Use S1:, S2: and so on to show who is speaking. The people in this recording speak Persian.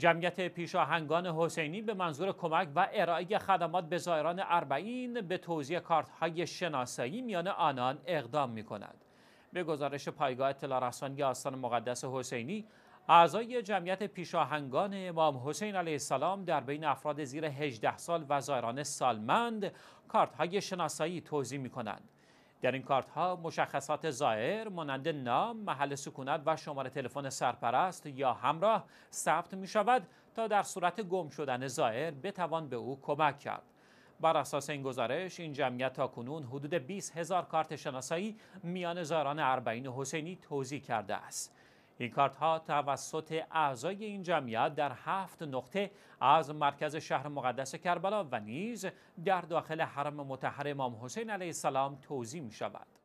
S1: جمعیت پیشاهنگان حسینی به منظور کمک و ارائه خدمات به زائران اربعین به توضیح کارت‌های شناسایی میان آنان اقدام می کند. به گزارش پایگاه اطلاع رسانی آستان مقدس حسینی اعضای جمعیت پیشاهنگان امام حسین علیه السلام در بین افراد زیر 18 سال و زائران سالمند کارت‌های شناسایی توضیح می کنند. در این کارت ها مشخصات ظاهر مانند نام، محل سکونت و شماره تلفن سرپرست یا همراه ثبت می شود تا در صورت گم شدن ظاهر بتوان به او کمک کرد. بر اساس این گزارش این جمعیت تا کنون حدود 20 هزار کارت شناسایی میان زاران اربعین حسینی توضیح کرده است. این کارت ها توسط اعضای این جمعیت در هفت نقطه از مرکز شهر مقدس کربلا و نیز در داخل حرم متحر امام حسین علیه السلام توضیح می شود.